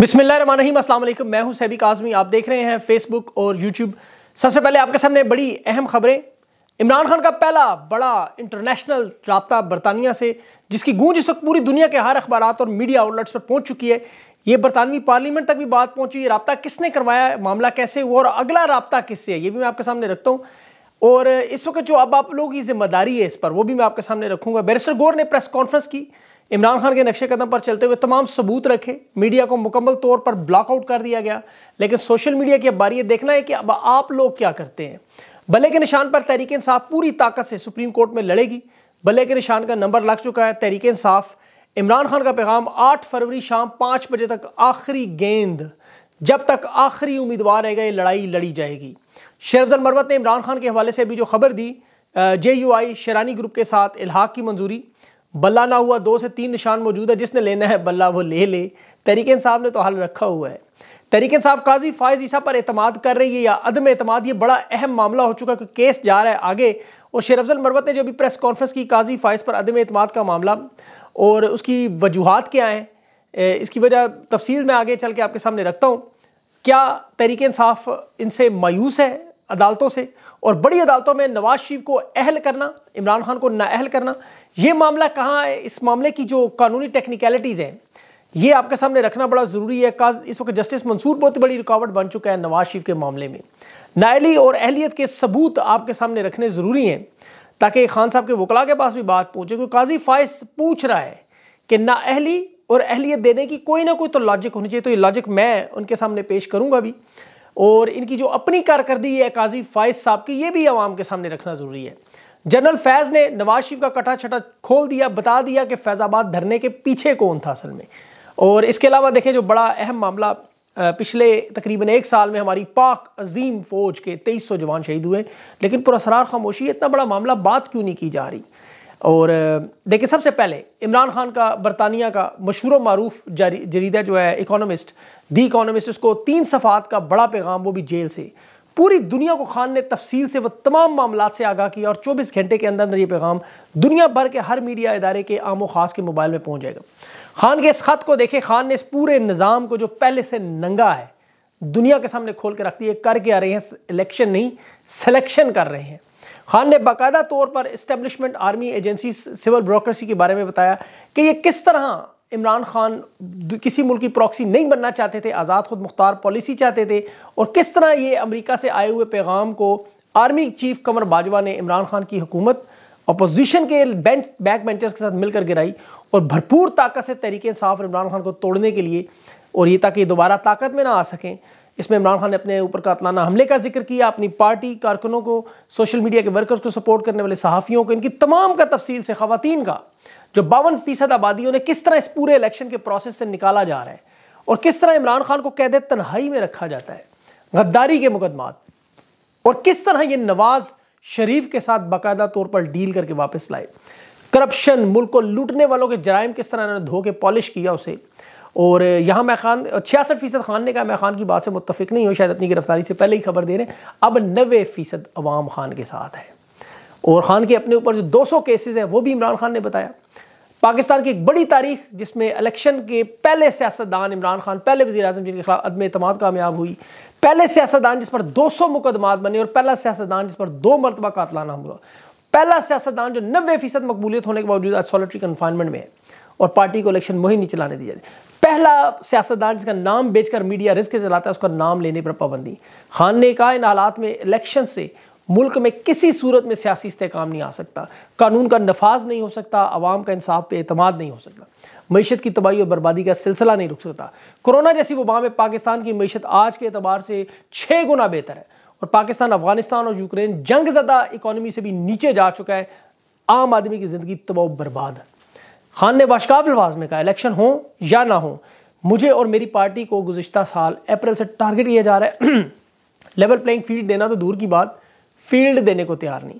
बिसमिल्लाम मैं हूं सैबिक आजमी आप देख रहे हैं फेसबुक और यूट्यूब सबसे पहले आपके सामने बड़ी अहम खबरें इमरान खान का पहला बड़ा इंटरनेशनल रबता बरतानिया से जिसकी गूंज इस वक्त पूरी दुनिया के हर अखबार और मीडिया आउटलेट्स पर पहुंच चुकी है ये बरतानवी पार्लियामेंट तक भी बात पहुंची है रबता किसने करवाया मामला कैसे हुआ और अगला रबता किससे है ये भी मैं आपके सामने रखता हूँ और इस वक्त जो अब आप लोगों की जिम्मेदारी है इस पर वो भी मैं आपके सामने रखूंगा बैरिस्टर गौर ने प्रेस कॉन्फ्रेंस की इमरान खान के नक्शे कदम पर चलते हुए तमाम सबूत रखे मीडिया को मुकम्मल तौर पर ब्लॉकआउट कर दिया गया लेकिन सोशल मीडिया की अब बारी देखना है कि अब आप लोग क्या करते हैं भले के निशान पर तहरीक इंसाफ पूरी ताकत से सुप्रीम कोर्ट में लड़ेगी भले के निशान का नंबर लग चुका है तहरीक इंसाफ इमरान खान का पैगाम आठ फरवरी शाम पाँच बजे तक आखिरी गेंद जब तक आखिरी उम्मीदवार रहेगा ये लड़ाई लड़ी जाएगी शेरफजल मरवत ने इमरान खान के हवाले से अभी जो खबर दी जे यू आई शेरानी ग्रुप के साथ इलाहाक की मंजूरी बल्ला ना हुआ दो से तीन निशान मौजूद है जिसने लेना है बल्ला वो ले ले तरीके साहब ने तो हल रखा हुआ है तरीकन साहब काजी फायज ईसा पर अतमाद कर रही है या अदम अतमाद ये बड़ा अहम मामला हो चुका है क्योंकि केस जा रहा है आगे और शेर अफजल मरवत ने जो भी प्रेस कॉन्फ्रेंस की काजी फायज पर अदम अतमाद का मामला और उसकी वजूहत क्या हैं इसकी वजह तफसील में आगे चल के आपके सामने रखता हूँ क्या तरीके साफ़ इनसे मायूस है अदालतों से और बड़ी अदालतों में नवाज शरीफ को अहल करना इमरान खान को नाअहल करना ये मामला कहाँ है इस मामले की जो कानूनी टेक्निकलिटीज़ हैं ये आपके सामने रखना बड़ा ज़रूरी है काज इस वक्त जस्टिस मंसूर बहुत बड़ी रुकावट बन चुका है नवाज शरीफ के मामले में नायली और अहलियत के सबूत आपके सामने रखने ज़रूरी हैं ताकि खान साहब के वकला के पास भी बात पहुँचे क्योंकि काजी फायस पूछ रहा है कि ना अहली और अहलियत देने की कोई ना कोई तो लॉजिक होनी चाहिए तो ये लॉजिक मैं उनके सामने पेश करूँगा भी और इनकी जो अपनी कारकर्दी है काजी फायस साहब की ये भी आवाम के सामने रखना ज़रूरी है जनरल फैज ने नवाज शरीफ का कटा छटा खोल दिया बता दिया कि फैज़ाबाद धरने के पीछे कौन था असल में और इसके अलावा देखें जो बड़ा अहम मामला पिछले तकरीबन एक साल में हमारी पाक अजीम फ़ौज के तेईस सौ जवान शहीद हुए लेकिन पुरसरार खामोशी इतना बड़ा मामला बात क्यों नहीं की जा रही और देखिए सबसे पहले इमरान खान का बरतानिया का मशहूर मरूफ जरीदा जो है इकोनॉमिस्ट दी इकोनॉमिस्ट उसको तीन सफ़ात का बड़ा पैगाम वो भी जेल से पूरी दुनिया को खान ने तफसील से वह तमाम मामला से आगाह किया और 24 घंटे के अंदर अंदर ये पैगाम दुनिया भर के हर मीडिया इदारे के आमो खास के मोबाइल में पहुंच जाएगा खान के इस खत को देखे खान ने इस पूरे निज़ाम को जो पहले से नंगा है दुनिया के सामने खोल के रख दिया करके आ रहे हैं इलेक्शन नहीं सिलेक्शन कर रहे हैं खान ने बाकायदा तौर पर establishment army agency civil bureaucracy के बारे में बताया कि ये किस तरह इमरान खान किसी मुल्क की प्रॉक्सी नहीं बनना चाहते थे आज़ाद खुद मुख्तार पॉलिसी चाहते थे और किस तरह ये अमेरिका से आए हुए पैगाम को आर्मी चीफ कमर बाजवा ने इमरान खान की हुकूमत अपोजिशन के बेंच बैक बेंचर्स के साथ मिलकर गिराई और भरपूर ताकत से तहरीक साफ इमरान खान को तोड़ने के लिए और ये ताकि दोबारा ताकत में ना आ सकें इसमें इमरान खान ने अपने ऊपर कातलाना हमले का जिक्र किया अपनी पार्टी कारकुनों को सोशल मीडिया के वर्कर्स को सपोर्ट करने वाले सहाफ़ियों को इनकी तमाम का तफसील से खातन का जो बावन फीसद आबादी उन्हें किस तरह इस पूरे इलेक्शन के प्रोसेस से निकाला जा रहा है और किस तरह इमरान खान को कैद तनहाई में रखा जाता है गद्दारी के मुकदमात और किस तरह ये नवाज शरीफ के साथ बाकायदा तौर पर डील करके वापस लाए करप्शन मुल्क को लूटने वालों के जराइम किस तरह इन्होंने धो के पॉलिश किया उसे और यहाँ मैं खान छियासठ फीसद खान ने कहा मैं खान की बात से मुतफिक नहीं हो शायद अपनी गिरफ्तारी से पहले ही खबर दे रहे हैं अब नबे फीसद अवाम खान के साथ है और ख़ान के अपने ऊपर जो 200 केसेस हैं वो भी इमरान खान ने बताया पाकिस्तान की एक बड़ी तारीख जिसमें इलेक्शन के पहले सियासतदान इमरान खान पहले वजी अजम जिनके खिलाफ अदम अतम कामयाब हुई पहले सियासतदान जिस पर 200 मुकदमात बने और पहला सियासतदान जिस पर दो मरतबा कातलाना हुआ पहला सियासतदान जो नबे फीसद मकबूलियत होने के बावजूद आज सॉलिटरी कन्फाइनमेंट में है और पार्टी को इलेक्शन मुहिम नहीं चलाने दी जा पहला सियासतदान जिसका नाम बेचकर मीडिया रिस्क चलाता है उसका नाम लेने पर पाबंदी खान ने कहा इन हालात में इलेक्शन से मुल्क में किसी सूरत में सियासी इसकाम नहीं आ सकता कानून का नफाज नहीं हो सकता आवाम का इंसाफ पे अतमाद नहीं हो सकता मीशत की तबाही और बर्बादी का सिलसिला नहीं रुक सकता कोरोना जैसी वबा में पाकिस्तान की मीशत आज के अतबार से छः गुना बेहतर है और पाकिस्तान अफगानिस्तान और यूक्रेन जंग ज़दा इकानमी से भी नीचे जा चुका है आम आदमी की ज़िंदगी तबाह बर्बाद है खान ने वाशकाफ लफाज में कहा इलेक्शन हो या ना हो मुझे और मेरी पार्टी को गुजशत साल अप्रैल से टारगेट किया जा रहा है लेवल प्लेइंग फील्ड देना तो दूर की बात फील्ड देने को तैयार नहीं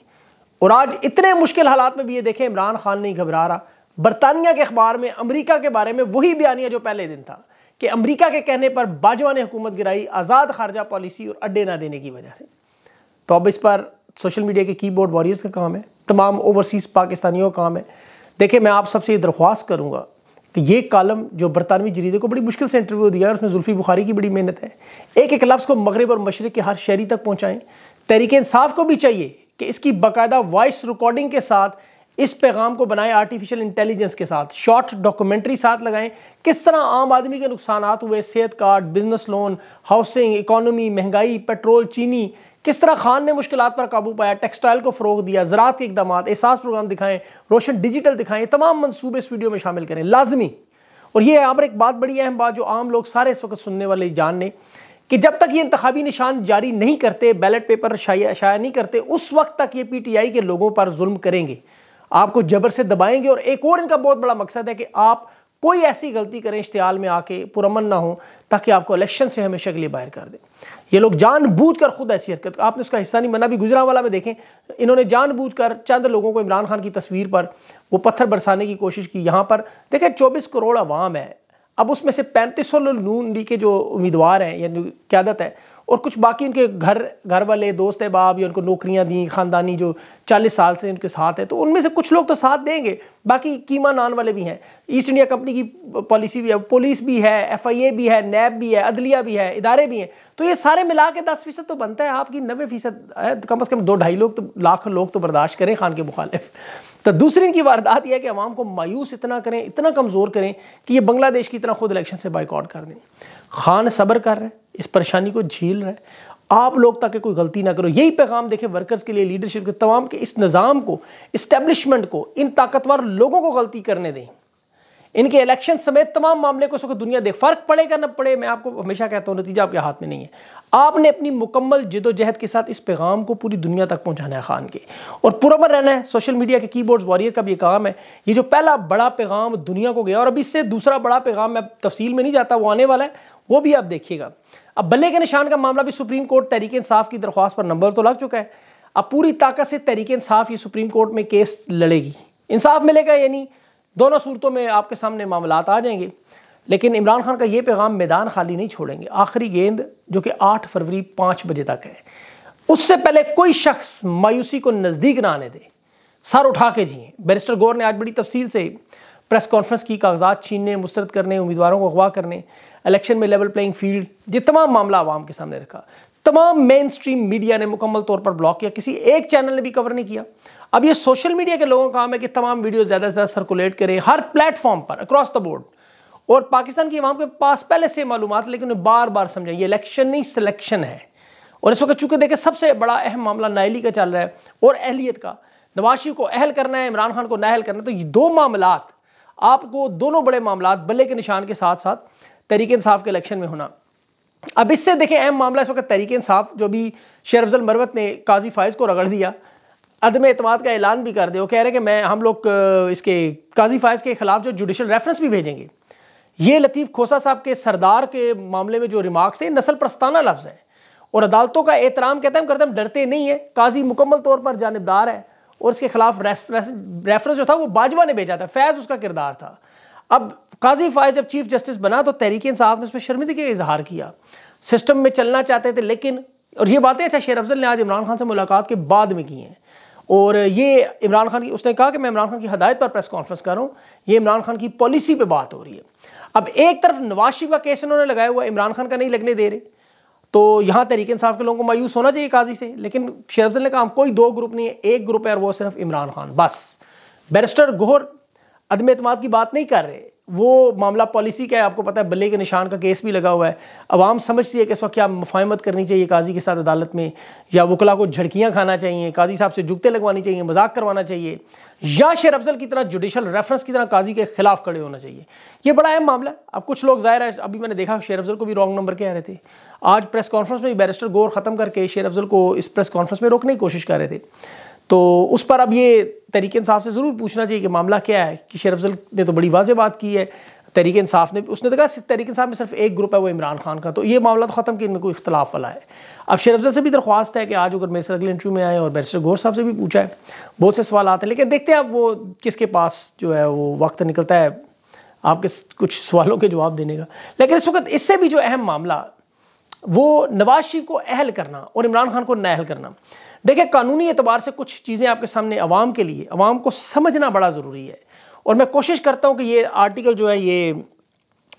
और आज इतने मुश्किल हालात में भी ये देखें इमरान खान नहीं घबरा रहा बरतानिया के अखबार में अमरीका के बारे में वही बयानिया जो पहले दिन था कि अमरीका के कहने पर बाजवा ने हुकूमत गिराई आज़ाद खारजा पॉलिसी और अड्डे ना देने की वजह से तो अब इस पर सोशल मीडिया के कीबोर्ड वॉरियर्स का काम है तमाम ओवरसीज़ पाकिस्तानियों का काम है देखिए मैं आप सबसे ये दरख्वास्त करूँगा कि ये कॉलम जो बरतानवी जरीदे को बड़ी मुश्किल से इंटरव्यू दिया है उसमें जुल्फ़ी बुखारी की बड़ी मेहनत है एक एक लफ्ज़ को मगरब और मशरक़ के हर शहरी तक पहुँचाएँ तहरीक इंसाफ को भी चाहिए कि इसकी बाकायदा वॉइस रिकॉर्डिंग के साथ इस पैगाम को बनाएं आर्टिफिशियल इंटेलिजेंस के साथ शॉर्ट डॉक्यूमेंट्री साथ लगाएं किस तरह आम आदमी के नुकसान हुए सेहत card business loan housing economy महंगाई पेट्रोल चीनी किस तरह खान ने मुश्किल पर काबू पाया टेक्सटाइल को फ़रोग दिया ज़रात के इकदाम एहसास प्रोग्राम दिखाएं रोशन डिजिटल दिखाएं तमाम मनसूबे इस वीडियो में शामिल करें लाजमी और ये यहाँ पर एक बात बड़ी अहम बात जो आम लोग सारे इस वक्त सुनने वाले जान लें कि जब तक ये इंतबी निशान जारी नहीं करते बैलेट पेपर शाया शाया नहीं करते उस वक्त तक ये पीटीआई के लोगों पर जुल्म करेंगे आपको जबर से दबाएंगे और एक और इनका बहुत बड़ा मकसद है कि आप कोई ऐसी गलती करें इश्तियाल में आके पुरमन ना हो ताकि आपको इलेक्शन से हमेशा के लिए बाहर कर दें ये लोग जानबूझकर खुद ऐसी हरकत आपने उसका हिस्सा नहीं बना भी गुजरा वाला में देखें इन्होंने जानबूझकर चंद लोगों को इमरान खान की तस्वीर पर वो पत्थर बरसाने की कोशिश की यहाँ पर देखें चौबीस करोड़ आवाम है अब उसमें से पैंतीस सौ नून लीग के जो उम्मीदवार हैं यानी क्यादत है और कुछ बाकी उनके घर घर वाले दोस्त बाप या उनको नौकरियां दी ख़ानदानी जो चालीस साल से उनके साथ है तो उनमें से कुछ लोग तो साथ देंगे बाकी कीमा नान वाले भी हैं ईस्ट इंडिया कंपनी की पॉलिसी भी है पुलिस भी है एफ आई ए भी है नैब भी है अदलिया भी है इदारे भी हैं तो ये सारे मिला के दस फीसद तो बनता है आपकी नबे फीसद तो कम अज़ कम दो ढाई लोग तो लाख लोग तो बर्दाश्त करें खान के मुखालिफ तो दूसरे इनकी वारदात यह है कि अवाम को मायूस इतना करें इतना कमज़ोर करें कि ये बांग्लादेश की इतना खुद इलेक्शन से बाइकआउट कर दें खान सब्र कर रहे हैं इस परेशानी को झील रहे आप लोग ताकि कोई गलती ना करो यही पैगाम देखें वर्कर्स के लिए लीडरशिप के तमाम के इस निज़ाम को इस्टेब्लिशमेंट को इन ताकतवर लोगों को गलती करने दें इनके इलेक्शन समेत तमाम मामले को सुख दुनिया देख फर्क पड़ेगा ना पड़े मैं आपको हमेशा कहता हूँ नतीजा आपके हाथ में नहीं है आपने अपनी मुकम्मल जिदोजहद के साथ इस पैगाम को पूरी दुनिया तक पहुँचाना है खान के और पुरमर रहना है सोशल मीडिया के की बोर्ड वॉरियर का भी काम है ये जो पहला बड़ा पैगाम दुनिया को गया और अब इससे दूसरा बड़ा पैगाम मैं तफसील में नहीं जाता वो आने वाला है वो भी आप देखिएगा अब बल्ले के निशान का मामला भी सुप्रीम कोर्ट तहरीक इंसाफ की दरख्वास्त पर नंबर तो लग चुका है अब पूरी ताकत से तहरीक इंसाफ ये सुप्रीम कोर्ट में केस लड़ेगी इंसाफ मिलेगा यानी दोनों सूरतों में आपके सामने मामला आ जाएंगे लेकिन इमरान खान का ये पैगाम मैदान खाली नहीं छोड़ेंगे आखिरी गेंद जो कि आठ फरवरी पाँच बजे तक है उससे पहले कोई शख्स मायूसी को नज़दीक ना आने दे सर उठा के जिए बैरिस्टर गौर ने आज बड़ी तफसील से प्रेस कॉन्फ्रेंस की कागजात छीनने मुस्तरद करने उम्मीदवारों को अगवा करने इलेक्शन में लेवल प्लेइंग फील्ड ये तमाम मामला आवाम के सामने रखा तमाम मेन स्ट्रीम मीडिया ने मुकम्मल तौर पर ब्लॉक किया किसी एक चैनल ने भी कवर नहीं किया अब ये सोशल मीडिया के लोगों का काम है कि तमाम वीडियो ज़्यादा से ज़्यादा सर्कुलेट करें हर प्लेटफॉर्म पर अक्रॉस द बोर्ड और पाकिस्तान की आवाम के पास पहले से मालूम लेकिन बार बार समझाएं ये इलेक्शन नहीं सिलेक्शन है और इस वक्त चूंकि देखें सबसे बड़ा अहम मामला नायली का चल रहा है और अहलियत का नवाज को अहल करना है इमरान खान को नाहल करना है तो ये दो मामला आपको दोनों बड़े मामला बल्ले के निशान के साथ साथ तरीके इंसाफ के इलेक्शन में होना अब इससे देखें अहम मामला इस वक्त तरीके इंसाफ जो भी शेर अफजल मरवत ने काजी फायज को रगड़ दिया अदम अतमाद का ऐलान भी कर दे वो कह रहे हैं कि मैं हम लोग इसके काजी फायज के खिलाफ जो जुडिशल रेफरेंस भी भेजेंगे ये लतीफ़ खोसा साहब के सरदार के मामले में जो रिमार्क्स हैं नस्ल प्रस्ताना लफ्ज़ है और अदालतों का एहतराम कहते हैं करते हम डरते नहीं है काजी मुकम्मल तौर पर जानबदार है और इसके खिलाफ रेफरेंस जो था वो बाजवा ने भेजा था फैज़ उसका किरदार था अब काजी फायज जब चीफ जस्टिस बना तो तहरीक इंसाफ ने उसमें शर्मिंदगी का इजहार किया सिस्टम में चलना चाहते थे लेकिन और ये बातें अच्छा शेर अफजल ने आज इमरान खान से मुलाकात के बाद में की हैं और ये इमरान खान की उसने कहा कि मैं इमरान खान की हदायत पर प्रेस कॉन्फ्रेंस कर रहा हूँ ये इमरान खान की पॉलिसी पे बात हो रही है अब एक तरफ नवाज शरीफ का केस इन्होंने लगाया हुआ इमरान खान का नहीं लगने दे रहे तो यहाँ तरीके इंसाफ के लोगों को मायूस होना चाहिए काजी से लेकिन शेरफल ने कहा कोई दो ग्रुप नहीं है एक ग्रुप है और वो सिर्फ इमरान खान बस बैरिस्टर गोहर अदम अतमाद की बात नहीं कर रहे वो मामला पॉलिसी का है आपको पता है बल्ले के निशान का केस भी लगा हुआ है आवाम समझती है कि इस वक्त क्या मुफाहमत करनी चाहिए काजी के साथ अदालत में या वकला को झड़कियाँ खाना चाहिए काजी साहब से जुगते लगवानी चाहिए मजाक करवाना चाहिए या शेर अफजल की तरह जुडिशल रेफरेंस की तरह काजी के खिलाफ खड़े होना चाहिए ये बड़ा अहम मामला अब कुछ लोग जाहिर है अभी मैंने देखा शेर अफजल को भी रॉन्ग नंबर के आ रहे थे आज प्रेस कॉन्फ्रेंस में बैरिस्टर गोर ख़त्म करके शेर अफजल को इस प्रेस कॉन्फ्रेंस में रोकने की कोशिश कर रहे थे तो उस पर अब ये तरीके इंसाफ से ज़रूर पूछना चाहिए कि मामला क्या है कि शेर अफजल ने तो बड़ी वाजे बात की है तरीके इंसाफ ने उसने तो कहा तरीके इंसाफ में सिर्फ एक ग्रुप है वो इमरान खान का तो ये मामला तो ख़त्म कि इनमें कोई इख्तलाफ वाला है अब शेर अफजल से भी दरख्वास्त है कि आज अगर मेरे से अगले इंटरव्यू में आए और बैरिस्टर गौर साहब से भी पूछा है बहुत से सवाल आते हैं लेकिन देखते हैं अब वो किसके पास जो है वो वक्त निकलता है आपके कुछ सवालों के जवाब देने का लेकिन इस वक्त इससे भी जो अहम मामला वो नवाज शरीफ को अहल करना और इमरान खान को नाहल करना देखिए कानूनी एतबार से कुछ चीज़ें आपके सामने आवाम के लिए आवाम को समझना बड़ा ज़रूरी है और मैं कोशिश करता हूँ कि ये आर्टिकल जो है ये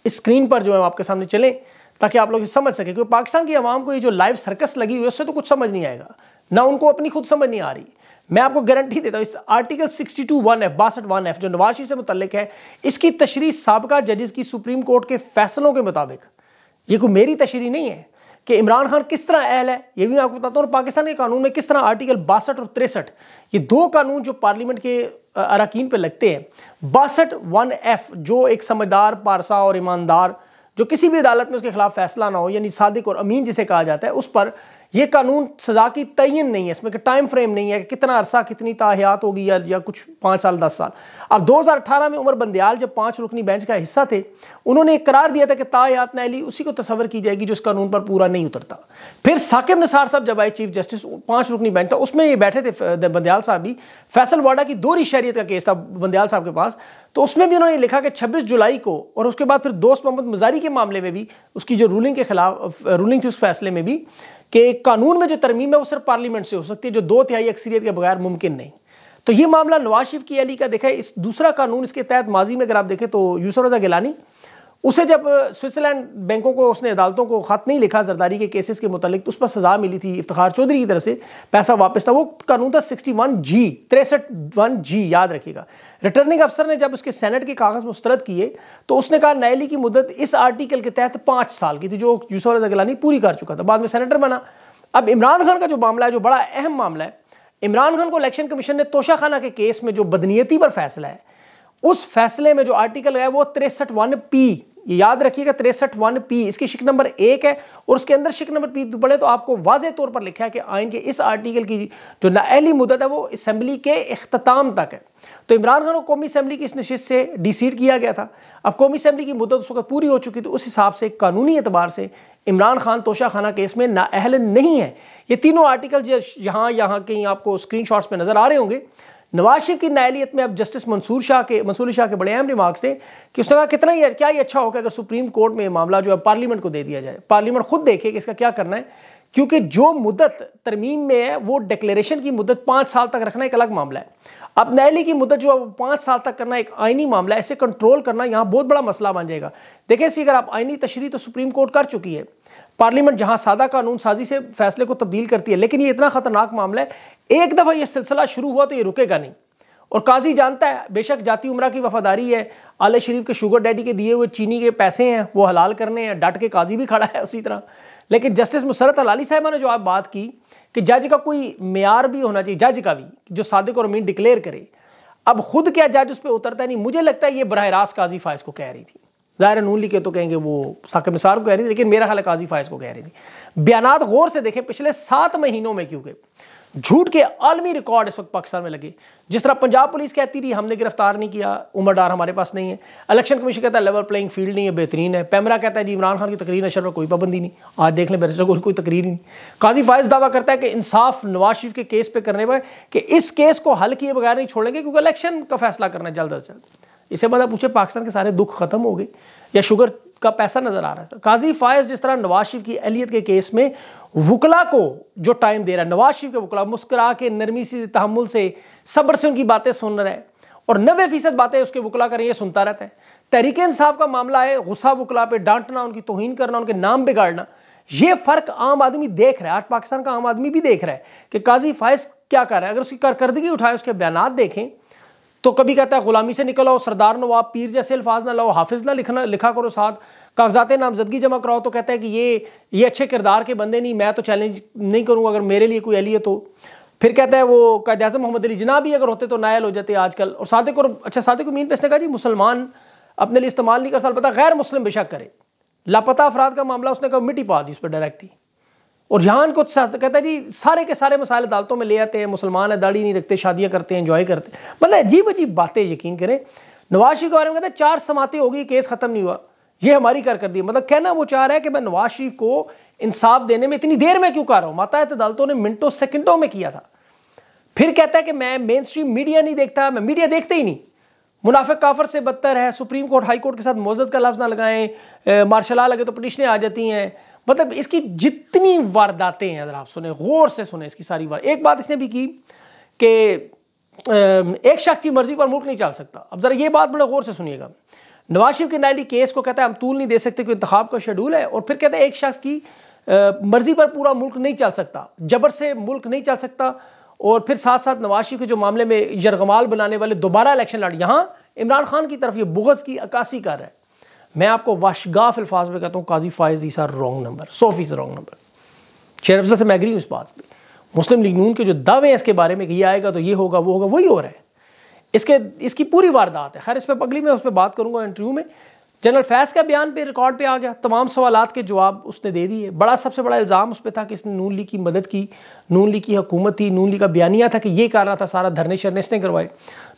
स्क्रीन पर जो है आपके सामने चलें ताकि आप लोग समझ सकें क्योंकि पाकिस्तान की आवाम को ये जो लाइव सर्कस लगी हुई है उससे तो कुछ समझ नहीं आएगा ना उनको अपनी खुद समझ नहीं आ रही मैं आपको गारंटी देता हूँ इस article sixty two one F बासठ वन एफ जो नवाशी से मुतलिक है इसकी तशरी सबका जजेस की सुप्रीम कोर्ट के फैसलों के मुताबिक ये कोई मेरी तशरी नहीं है कि इमरान खान किस तरह अहल है ये भी मैं आपको बताता हूँ और पाकिस्तान के कानून में किस तरह आर्टिकल बासठ और तिरसठ ये दो कानून जो पार्लियामेंट के अरकान पर लगते हैं बासठ वन एफ जो एक समझदार पारसा और ईमानदार जो किसी भी अदालत में उसके खिलाफ फैसला ना हो यानी सादिक और अमीन जिसे कहा जाता है उस पर ये कानून सजा की तयन नहीं है इसमें टाइम फ्रेम नहीं है कि कितना अरसा कितनी ताहियात होगी या, या कुछ पाँच साल दस साल अब 2018 में उमर बंदयाल जब पाँच रुकनी बेंच का हिस्सा थे उन्होंने एक करार दिया था कि ताहियात नैली उसी को तस्वर की जाएगी जो इस कानून पर पूरा नहीं उतरता फिर साकिब निसार साहब जब आए चीफ जस्टिस पाँच रुकनी बेंच था उसमें ये बैठे थे बंदयाल साहब भी फैसल वाडा की दोहरी शहरीत का केस था बंदयाल साहब के पास तो उसमें भी उन्होंने लिखा कि 26 जुलाई को और उसके बाद फिर दोस्त मोहम्मद मजारी के मामले में भी उसकी जो रूलिंग के खिलाफ रूलिंग थी उस फैसले में भी कि कानून में जो तरमीम है वो सिर्फ पार्लियामेंट से हो सकती है जो दो तिहाई अक्सरियत के बगैर मुमकिन नहीं तो ये मामला नवाज शिफ की अली का देखा है इस दूसरा कानून इसके तहत माजी में अगर आप देखें तो यूसर रजा गिलानी उसे जब स्विट्ज़रलैंड बैंकों को उसने अदालतों को ख़त नहीं लिखा जरदारी के केसेस के मुतालिक तो उस पर सज़ा मिली थी इफ्तार चौधरी की तरफ से पैसा वापस था वो कानून था सिक्सटी वन जी तिरसठ वन जी याद रखिएगा रिटर्निंग अफसर ने जब उसके सेनेट के कागज़ मुस्तरद किए तो उसने कहा नायली की मुदत इस आर्टिकल के तहत पाँच साल की थी जो यूसफ अगलानी पूरी कर चुका था बाद में सैनेटर बना अब इमरान खान का जो मामला है जो बड़ा अहम मामला है इमरान खान को इलेक्शन कमीशन ने तोशाखाना के केस में जो बदनीयती पर फैसला है उस फैसले में जो आर्टिकल है वो तिरसठ वन पी ये याद रखिएगा तिरसठ वन पी इसकी शिक नंबर एक है और उसके अंदर शिक नंबर पी पढ़े तो आपको वाजह तौर पर लिखा है कि आइन के इस आर्टिकल की जो नाली मुदत है वो असम्बली के अख्ताम तक है तो इमरान खान को कौमी असम्बली की इस नशस्त से डिसीड किया गया था अब कौमी असम्बली की मुदत उस वक्त पूरी हो चुकी थी उस हिसाब से कानूनी एतबार से इमरान खान तोशा खाना केस में नाअहल नहीं है ये तीनों आर्टिकल यहाँ यहाँ कहीं आपको स्क्रीन शॉट्स में नज़र आ रहे होंगे नवाज शरीफ की नायलियत में अब जस्टिस मंसूर शाह के मंसूर शाह के बड़े अहम रिमार्क्स थे कि उसने कहा कितना ही क्या ही अच्छा होगा अगर सुप्रीम कोर्ट में मामला जो है पार्लियामेंट को दे दिया जाए पार्लियामेंट खुद देखे कि इसका क्या करना है क्योंकि जो मुदत तरमीम में है वो डिक्लेरेशन की मुदत पाँच साल तक रखना एक अलग मामला है अब नैली की मुदत जो है वो पाँच साल तक करना एक आइनी मामला है इसे कंट्रोल करना यहाँ बहुत बड़ा मसला बन जाएगा देखें सी अगर आप आइनी तशरी तो सुप्रीम कोर्ट कर चुकी है पार्लियामेंट जहां सादा कानून साजी से फैसले को तब्दील करती है लेकिन ये इतना खतरनाक मामला है एक दफ़ा ये सिलसिला शुरू हुआ तो ये रुकेगा नहीं और काजी जानता है बेशक जाती उम्र की वफादारी है आले शरीफ के शुगर डैडी के दिए हुए चीनी के पैसे हैं वो हलाल करने हैं डट के काजी भी खड़ा है उसी तरह लेकिन जस्टिस मुसरत अलाली साहबा ने जो आप बात की कि जज का कोई मैार भी होना चाहिए जज का भी जो सादिक और अमीन डिक्लेयर करे अब खुद क्या जज उस पर उतरता नहीं मुझे लगता है ये बरह रास्त काजी फायज को कह रही थी ज़ाहिर नून लिखे तो कहेंगे वो साकिब निसार को कह रही थी लेकिन मेरा ख्याल काजी फायज़ को कह रही थी बयान गौर से देखें पिछले सात महीनों में क्योंकि झूठ के आलमी रिकॉर्ड इस वक्त पाकिस्तान में लगे जिस तरह पंजाब पुलिस कहती रही हमने गिरफ्तार नहीं किया उमर डार हमारे पास नहीं है इलेक्शन कमीशन कहता है लेवल प्लेइंग फील्ड नहीं है बेहतरीन है पैमरा कहता है जी इमरान खान की तकरीर नशर पर कोई पाबंदी नहीं आज देख लें बैरिस्टर को कोई तकरीर नहीं काजी फायज दावा करता है कि इंसाफ नवाज शरीफ के केस पर करने पर कि इस केस को हल किए बगैर नहीं छोड़ेंगे क्योंकि इलेक्शन का फैसला करना है जल्द अज जल्द इसके बाद आप पूछे पाकिस्तान के सारे दुख खत्म हो गए या शुगर का पैसा नजर आ रहा है काजी फायज जिस तरह नवाज शरीफ की अहलियत के केस में वकला को जो टाइम दे रहा है नवाज शरीफ के वकला मुस्करा के नरमी से तहमुल से सब्र से उनकी बातें सुन रहे हैं और नबे फीसद बातें उसके वकला करें यह सुनता रहता है तहरीक इंसाफ का मामला है गुस्सा वकला पे डांटना उनकी तोहन करना उनके नाम बिगाड़ना ये फ़र्क आम आदमी देख रहा है आज पाकिस्तान का आम आदमी भी देख रहा है कि काजी फायज क्या कर रहा है अगर उसकी कारकर्दगी उठाए उसके बयान देखें तो कभी कहता है गुलामी से निकलो सरदार नवाब पीर जैसे अल्फाज ना लाओ हाफिज ना लिखना लिखा करो साथ कागजात नामजदगी जमा कराओ तो कहता है कि ये ये अच्छे किरदार के बंदे नहीं मैं तो चैलेंज नहीं करूँगा अगर मेरे लिए कोई अली है तो फिर कहता है वो कायद अजम मोहम्मद अली जना भी अगर होते तो नायल हो जाते आजकल और सादिक और अच्छा सादिक मीन पैसे कहा जी मुसलमान अपने लिए इस्तेमाल नहीं कर सकता पता गैर मुस्लिम बेशक करे लापता अफराद का मामला उसने कहा मिट्टी पा दी उस पर डायरेक्ट ही और जहान को कहता है जी सारे के सारे मसाले अदालतों में ले आते हैं मुसलमान है दाढ़ी नहीं रखते शादियां करते हैं इंजॉय करते हैं मतलब अजीब अजीब बातें यकीन करें नवाज शरीफ के बारे में कहते हैं चार समाते होगी केस ख़त्म नहीं हुआ ये हमारी कारकर्दी मतलब कहना वो चाह रहा है कि मैं नवाज शरीफ को इंसाफ देने में इतनी देर में क्यों कर रहा हूँ माता अदालतों ने मिनटों सेकंडों में किया था फिर कहता है कि मैं मेन स्ट्रीम मीडिया नहीं देखता मैं मीडिया देखते ही नहीं मुनाफिक काफर से बदतर है सुप्रीम कोर्ट हाई कोर्ट के साथ मोजत का लफ्ज़ ना लगाएं मार्शल आ लगे तो पटिशनें आ जाती हैं मतलब इसकी जितनी वारदातें हैं अगर आप सुने गौर से सुने इसकी सारी वार एक बात इसने भी की कि एक शख्स की मर्जी पर मुल्क नहीं चल सकता अब ज़रा ये बात बड़ा गौर से सुनिएगा नवाज शरीफ के नायली केस को कहता है हम तूल नहीं दे सकते क्योंकि इंतखाब का शेड्यूल है और फिर कहता है एक शख्स की मर्जी पर पूरा मुल्क नहीं चल सकता जबर से मुल्क नहीं चल सकता और फिर साथ साथ नवाज शरीफ के जो मामले में यरगमाल बनाने वाले दोबारा इलेक्शन लड़ यहाँ इमरान खान की तरफ ये बुगज़ की अक्सी कर रहा है मैं आपको वाशगाफ अल्फाज में कहता हूँ काजी फायज ईसा रॉन्ग नंबर सौ फीसद रॉन्ग नंबर शेर अफजा से मैं अग्री हूँ इस बात पर मुस्लिम लीग नून के जो दावे हैं इसके बारे में कि ये आएगा तो ये होगा वो होगा वही हो रहा है इसके इसकी पूरी वारदात है खैर इस पर पगली मैं उस पर बात करूँगा इंटरव्यू में जनरल फैज का बयान पे रिकॉर्ड पे आ गया तमाम सवाल के जवाब उसने दे दिए बड़ा सबसे बड़ा इल्ज़ाम उस पर था कि इसने नून लीग की मदद की नून लीग की हुकूमत थी नून लीग का बयानिया था कि ये कर रहा था सारा धरने शरने इसने करवाए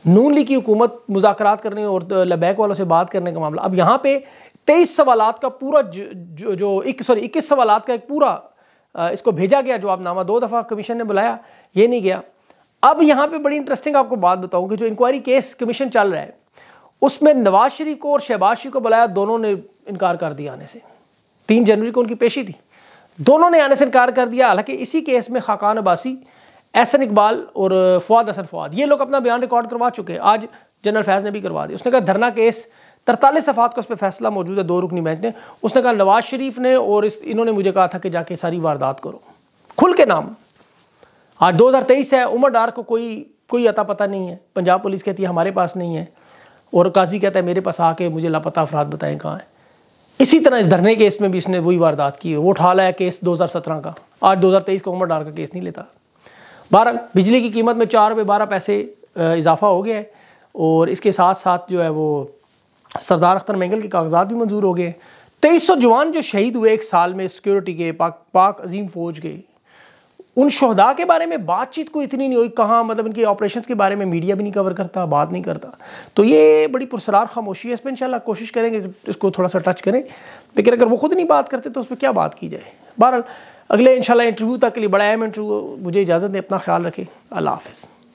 नून लीग की हुकूमत मुजाकर करने और लबैक वालों से बात करने का मामला अब यहाँ पे तेईस सवाल का पूरा जो, एक सॉरी इक्कीस सवाल का एक पूरा इसको भेजा गया जवाब नामा दो दफ़ा कमीशन ने बुलाया ये नहीं गया अब यहाँ पर बड़ी इंटरेस्टिंग आपको बात बताऊँ कि जो इंक्वायरी केस कमीशन चल रहा है उसमें नवाज शरीफ को और शहबाज शरीफ को बुलाया दोनों ने इनकार कर दिया आने से तीन जनवरी को उनकी पेशी थी दोनों ने आने से इनकार कर दिया हालांकि इसी केस में खाकान अब्बासी एहसन इकबाल और फवाद असन फवाद ये लोग अपना बयान रिकॉर्ड करवा चुके हैं आज जनरल फैज ने भी करवा दिया उसने कहा धरना केस तरतालीस सफात का उस पर फैसला मौजूद है दो रुकनी मैच ने उसने कहा नवाज शरीफ ने और इस इन्होंने मुझे कहा था कि जाके सारी वारदात करो खुल के नाम आज 2023 है उमर डार को कोई कोई अता पता नहीं है पंजाब पुलिस कहती है हमारे पास नहीं है और काजी कहता है मेरे पास आके मुझे लापता अफराद बताएं कहाँ है इसी तरह इस धरने केस में भी इसने वही वारदात की वो उठा लाया केस 2017 का आज 2023 का उमर डार का केस नहीं लेता बारह बिजली की कीमत में चार रुपये बारह पैसे इजाफा हो गया है और इसके साथ साथ जो है वो सरदार अख्तर मैंगल के कागजात भी मंजूर हो गए तेईस सौ जवान जो शहीद हुए एक साल में सिक्योरिटी के पाक पाक अजीम फौज के उन शहदा के बारे में बातचीत को इतनी नहीं हुई कहाँ मतलब इनके ऑपरेशंस के बारे में मीडिया भी नहीं कवर करता बात नहीं करता तो ये बड़ी पुरसरार खामोशी है इस पर इंशाल्लाह कोशिश करेंगे इसको थोड़ा सा टच करें लेकिन अगर वो खुद नहीं बात करते तो उस पर क्या बात की जाए बहरहाल अगले इंशाल्लाह इंटरव्यू तक के लिए बड़ा अहम इंटरव्यू मुझे इजाज़त दें अपना ख्याल रखें अल्लाह हाफिज़